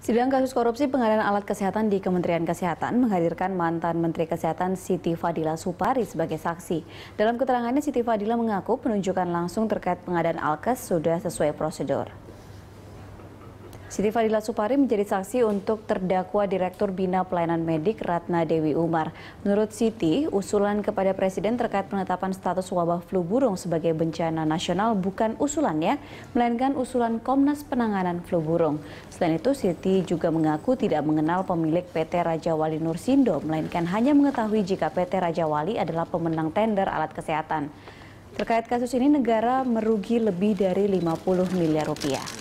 Sidang kasus korupsi pengadaan alat kesehatan di Kementerian Kesehatan menghadirkan mantan Menteri Kesehatan Siti Fadila Supari sebagai saksi. Dalam keterangannya, Siti Fadila mengaku penunjukan langsung terkait pengadaan alkes sudah sesuai prosedur. Siti Fadila Supari menjadi saksi untuk terdakwa Direktur Bina Pelayanan Medik Ratna Dewi Umar. Menurut Siti, usulan kepada Presiden terkait penetapan status wabah flu burung sebagai bencana nasional bukan usulannya, melainkan usulan Komnas Penanganan Flu Burung. Selain itu, Siti juga mengaku tidak mengenal pemilik PT Raja Wali Nursindo, melainkan hanya mengetahui jika PT Raja Wali adalah pemenang tender alat kesehatan. Terkait kasus ini, negara merugi lebih dari 50 miliar rupiah.